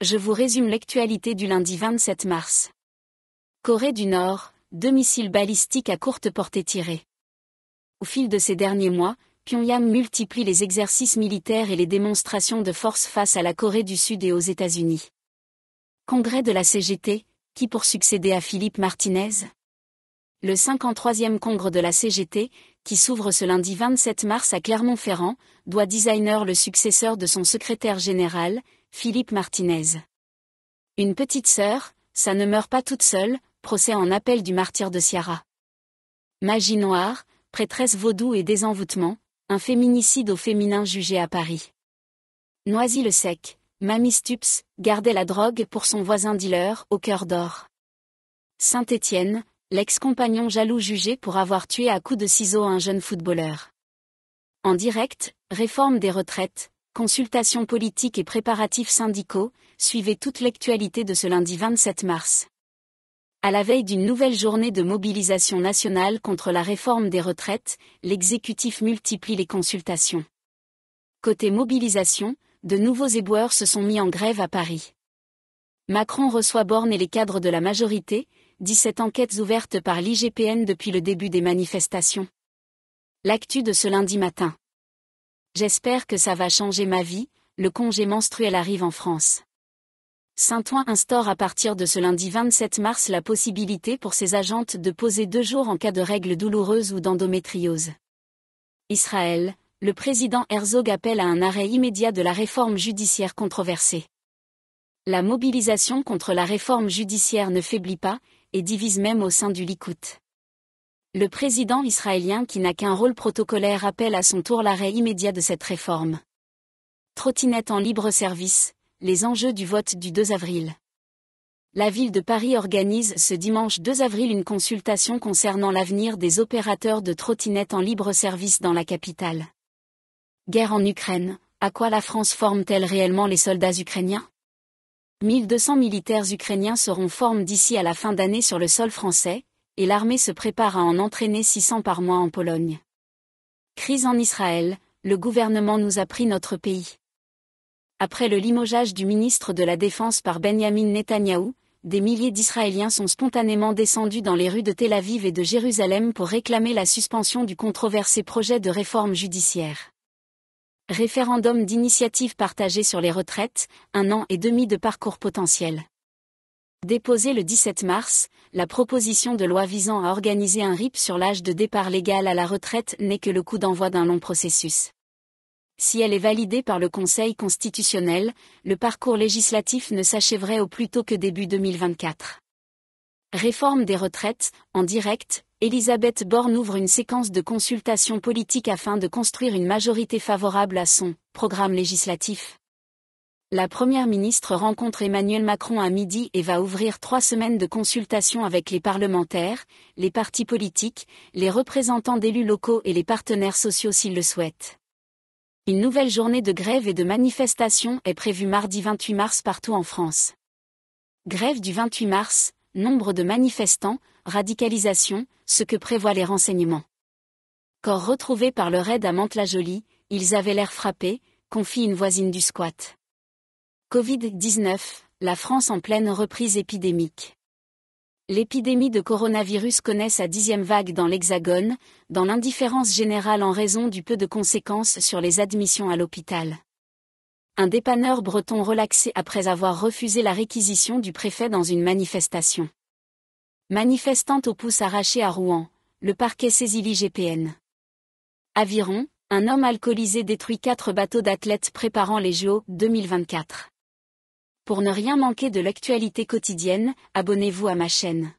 je vous résume l'actualité du lundi 27 mars. Corée du Nord, deux missiles balistiques à courte portée tirés. Au fil de ces derniers mois, Pyongyang multiplie les exercices militaires et les démonstrations de force face à la Corée du Sud et aux États-Unis. Congrès de la CGT, qui pour succéder à Philippe Martinez Le 53e congrès de la CGT, qui s'ouvre ce lundi 27 mars à Clermont-Ferrand, doit designer le successeur de son secrétaire général, Philippe Martinez. Une petite sœur, ça ne meurt pas toute seule, procès en appel du martyr de Ciara. Magie noire, prêtresse vaudou et désenvoûtement, un féminicide au féminin jugé à Paris. Noisy-le-Sec, Mamie Stups, gardait la drogue pour son voisin dealer au cœur d'or. Saint-Étienne, L'ex-compagnon jaloux jugé pour avoir tué à coups de ciseaux un jeune footballeur. En direct, réforme des retraites, consultations politiques et préparatifs syndicaux, suivez toute l'actualité de ce lundi 27 mars. À la veille d'une nouvelle journée de mobilisation nationale contre la réforme des retraites, l'exécutif multiplie les consultations. Côté mobilisation, de nouveaux éboueurs se sont mis en grève à Paris. Macron reçoit Borne et les cadres de la majorité, 17 enquêtes ouvertes par l'IGPN depuis le début des manifestations. L'actu de ce lundi matin. J'espère que ça va changer ma vie, le congé menstruel arrive en France. Saint-Ouen instaure à partir de ce lundi 27 mars la possibilité pour ses agentes de poser deux jours en cas de règles douloureuses ou d'endométriose. Israël, le président Herzog appelle à un arrêt immédiat de la réforme judiciaire controversée. La mobilisation contre la réforme judiciaire ne faiblit pas, et divise même au sein du Likoud. Le président israélien qui n'a qu'un rôle protocolaire appelle à son tour l'arrêt immédiat de cette réforme. Trottinette en libre service, les enjeux du vote du 2 avril. La ville de Paris organise ce dimanche 2 avril une consultation concernant l'avenir des opérateurs de trottinettes en libre service dans la capitale. Guerre en Ukraine, à quoi la France forme-t-elle réellement les soldats ukrainiens 1200 militaires ukrainiens seront formés d'ici à la fin d'année sur le sol français, et l'armée se prépare à en entraîner 600 par mois en Pologne. Crise en Israël, le gouvernement nous a pris notre pays. Après le limogeage du ministre de la Défense par Benjamin Netanyahou, des milliers d'Israéliens sont spontanément descendus dans les rues de Tel Aviv et de Jérusalem pour réclamer la suspension du controversé projet de réforme judiciaire. Référendum d'initiative partagée sur les retraites, un an et demi de parcours potentiel. Déposée le 17 mars, la proposition de loi visant à organiser un RIP sur l'âge de départ légal à la retraite n'est que le coup d'envoi d'un long processus. Si elle est validée par le Conseil constitutionnel, le parcours législatif ne s'achèverait au plus tôt que début 2024. Réforme des retraites, en direct, Elisabeth Borne ouvre une séquence de consultations politiques afin de construire une majorité favorable à son programme législatif. La Première ministre rencontre Emmanuel Macron à midi et va ouvrir trois semaines de consultations avec les parlementaires, les partis politiques, les représentants d'élus locaux et les partenaires sociaux s'ils le souhaitent. Une nouvelle journée de grève et de manifestation est prévue mardi 28 mars partout en France. Grève du 28 mars, nombre de manifestants, radicalisation, ce que prévoient les renseignements. Corps retrouvés par le raid à mante la jolie ils avaient l'air frappés, confie une voisine du squat. Covid-19, la France en pleine reprise épidémique. L'épidémie de coronavirus connaît sa dixième vague dans l'Hexagone, dans l'indifférence générale en raison du peu de conséquences sur les admissions à l'hôpital. Un dépanneur breton relaxé après avoir refusé la réquisition du préfet dans une manifestation. Manifestant aux pouces arrachés à Rouen, le parquet saisit l'IGPN. Aviron, un homme alcoolisé détruit quatre bateaux d'athlètes préparant les JO 2024. Pour ne rien manquer de l'actualité quotidienne, abonnez-vous à ma chaîne.